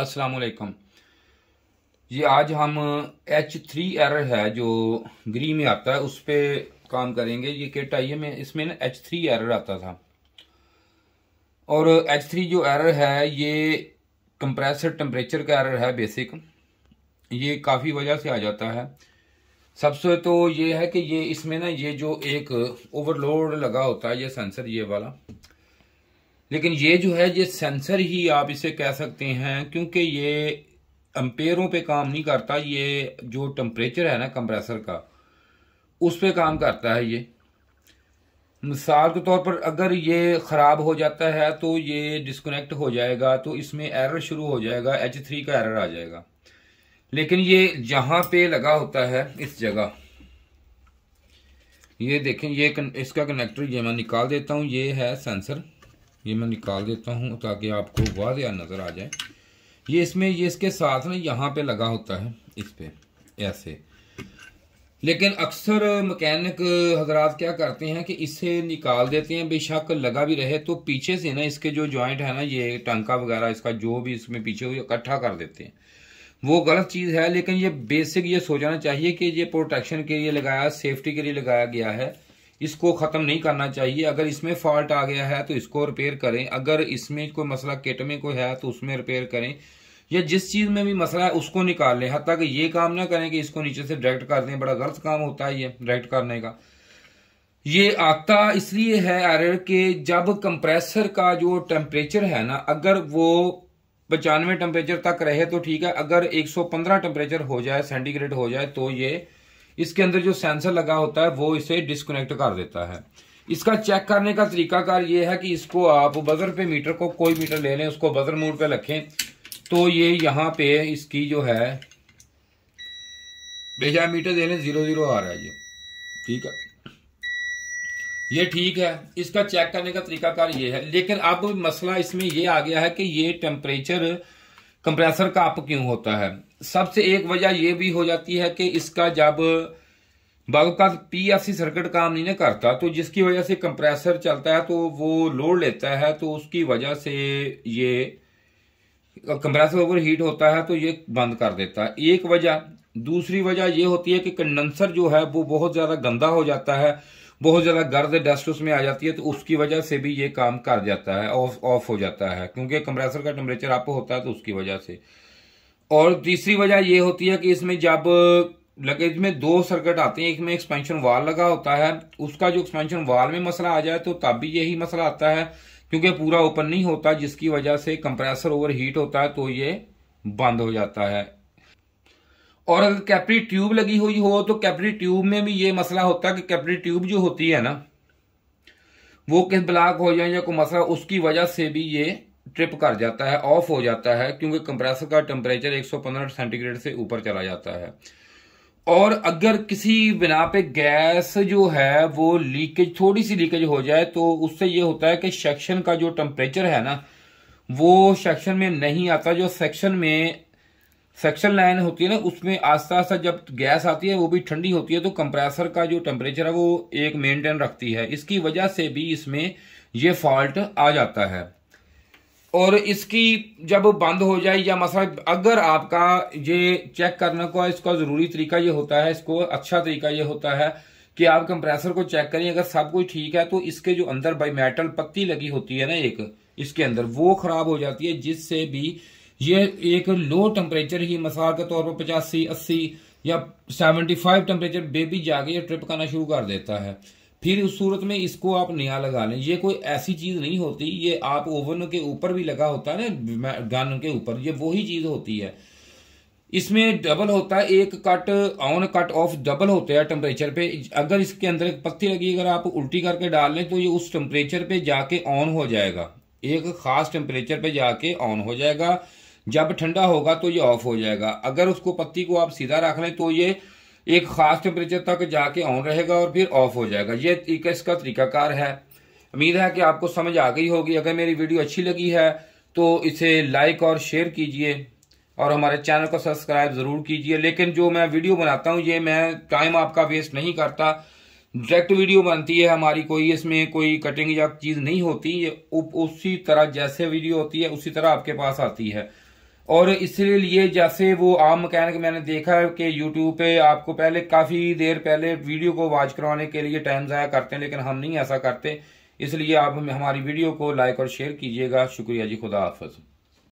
असलकम ये आज हम एच थ्री एरर है जो ग्री में आता है उस पर काम करेंगे ये किट आई है में इसमें ना एच थ्री एरर आता था और एच थ्री जो एरर है ये कंप्रेसर टेम्परेचर का एरर है बेसिक ये काफ़ी वजह से आ जाता है सबसे तो ये है कि ये इसमें ना ये जो एक ओवरलोड लगा होता है ये सेंसर ये वाला लेकिन ये जो है ये सेंसर ही आप इसे कह सकते हैं क्योंकि ये अम्पेयरों पे काम नहीं करता ये जो टम्परेचर है ना कंप्रेसर का उस पर काम करता है ये मिसाल के तौर पर अगर ये ख़राब हो जाता है तो ये डिस्कनेक्ट हो जाएगा तो इसमें एरर शुरू हो जाएगा एच थ्री का एरर आ जाएगा लेकिन ये जहाँ पे लगा होता है इस जगह ये देखें ये इसका कनेक्टर ये मैं निकाल देता हूँ ये है सेंसर ये मैं निकाल देता हूँ ताकि आपको वाज नज़र आ जाए ये इसमें ये इसके साथ ना यहाँ पे लगा होता है इस पर ऐसे लेकिन अक्सर मकैनिक हजरात क्या करते हैं कि इसे निकाल देते हैं बेशक लगा भी रहे तो पीछे से ना इसके जो जॉइंट है ना ये टंका वगैरह इसका जो भी इसमें पीछे हुई इकट्ठा कर देते हैं वो गलत चीज़ है लेकिन ये बेसिक ये सोचना चाहिए कि ये प्रोटेक्शन के लिए लगाया सेफ्टी के लिए लगाया गया है इसको ख़त्म नहीं करना चाहिए अगर इसमें फॉल्ट आ गया है तो इसको रिपेयर करें अगर इसमें कोई मसला किट में कोई है तो उसमें रिपेयर करें या जिस चीज़ में भी मसला है उसको निकाल लें हत्या कि ये काम ना करें कि इसको नीचे से डायरेक्ट कर दें बड़ा गलत काम होता है ये डायरेक्ट करने का ये आता इसलिए है आयर के जब कंप्रेसर का जो टेम्परेचर है ना अगर वो पचानवे टेम्परेचर तक रहे तो ठीक है अगर 115 टेम्परेचर हो जाए सेंटीग्रेड हो जाए तो ये इसके अंदर जो सेंसर लगा होता है वो इसे डिस्कनेक्ट कर देता है इसका चेक करने का तरीकाकार ये है कि इसको आप बजर पे मीटर को कोई मीटर ले लें उसको बजर मोड पे रखें तो ये यहाँ पे इसकी जो है बेजा मीटर दे लें जीरो जीरो आ रहा है ये ठीक है ये ठीक है इसका चेक करने का तरीकाकार ये है लेकिन अब मसला इसमें ये आ गया है कि ये टेम्परेचर कंप्रेसर का अप क्यों होता है सबसे एक वजह यह भी हो जाती है कि इसका जब बागत पीएफसी सर्किट काम नहीं ना करता तो जिसकी वजह से कंप्रेसर चलता है तो वो लोड लेता है तो उसकी वजह से ये कंप्रेसर ओवर हीट होता है तो ये बंद कर देता है एक वजह दूसरी वजह यह होती है कि कंडेंसर जो है वो बहुत ज़्यादा गंदा हो जाता है बहुत ज़्यादा गर्द डस्ट उसमें आ जाती है तो उसकी वजह से भी ये काम कर जाता है ऑफ ऑफ हो जाता है क्योंकि कंप्रेसर का टेम्परेचर अप होता है तो उसकी वजह से और तीसरी वजह ये होती है कि इसमें जब लगेज में दो सर्किट आते हैं एक में एक्सपेंशन वाल लगा होता है उसका जो एक्सपेंशन वाल में मसला आ जाए तो तब भी यही मसला आता है क्योंकि पूरा ओपन नहीं होता जिसकी वजह से कंप्रेसर ओवर हीट होता है तो ये बंद हो जाता है और अगर कैपरी ट्यूब लगी हुई हो तो कैपरी ट्यूब में भी ये मसला होता है कि कैपरी ट्यूब जो होती है ना वो किस ब्लॉक हो जाए या कोई मसला उसकी वजह से भी ये ट्रिप कर जाता है ऑफ हो जाता है क्योंकि कंप्रेसर का टेम्परेचर 115 सेंटीग्रेड से ऊपर चला जाता है और अगर किसी बिना पे गैस जो है वो लीकेज थोड़ी सी लीकेज हो जाए तो उससे ये होता है कि सेक्शन का जो टेम्परेचर है ना वो सेक्शन में नहीं आता जो सेक्शन में सेक्शन लाइन होती है ना उसमें आस्ता आस्ता जब गैस आती है वो भी ठंडी होती है तो कंप्रेसर का जो टेम्परेचर है वो एक मेंटेन रखती है इसकी वजह से भी इसमें ये फॉल्ट आ जाता है और इसकी जब बंद हो जाए या मसला अगर आपका ये चेक करने को इसका ज़रूरी तरीका ये होता है इसको अच्छा तरीका ये होता है कि आप कंप्रेसर को चेक करें अगर सब कुछ ठीक है तो इसके जो अंदर बाई मेटल पत्ती लगी होती है ना एक इसके अंदर वो खराब हो जाती है जिससे भी ये एक लो टेम्परेचर ही मिसाल के तौर पर पचासी अस्सी या सेवेंटी फाइव टेम्परेचर बेबी जाके ये ट्रिप करना शुरू कर देता है फिर उस सूरत में इसको आप नया लगा लें ये कोई ऐसी चीज़ नहीं होती ये आप ओवन के ऊपर भी लगा होता है ना गन के ऊपर ये वही चीज़ होती है इसमें डबल होता है एक cut on cut off double होते हैं टेम्परेचर पे अगर इसके अंदर एक पत्ती लगी अगर आप उल्टी करके डाल लें तो ये उस टेम्परेचर पे जाके ऑन हो जाएगा एक खास टेम्परेचर पे जाके ऑन हो जाएगा जब ठंडा होगा तो ये ऑफ हो जाएगा अगर उसको पत्ती को आप सीधा रख लें तो ये एक खास टेम्परेचर तक जाके ऑन रहेगा और फिर ऑफ हो जाएगा ये तरीका इसका तरीकाकार है उम्मीद है कि आपको समझ आ गई होगी अगर मेरी वीडियो अच्छी लगी है तो इसे लाइक और शेयर कीजिए और हमारे चैनल को सब्सक्राइब ज़रूर कीजिए लेकिन जो मैं वीडियो बनाता हूँ ये मैं टाइम आपका वेस्ट नहीं करता डायरेक्ट वीडियो बनती है हमारी कोई इसमें कोई कटिंग या चीज़ नहीं होती ये उसी तरह जैसे वीडियो होती है उसी तरह आपके पास आती है और इसलिए जैसे वो आम मकैनिक मैंने देखा है कि यूट्यूब पे आपको पहले काफ़ी देर पहले वीडियो को वॉच करवाने के लिए टाइम ज़ाया करते हैं लेकिन हम नहीं ऐसा करते इसलिए आप हमारी वीडियो को लाइक और शेयर कीजिएगा शुक्रिया जी खुदा हाफज़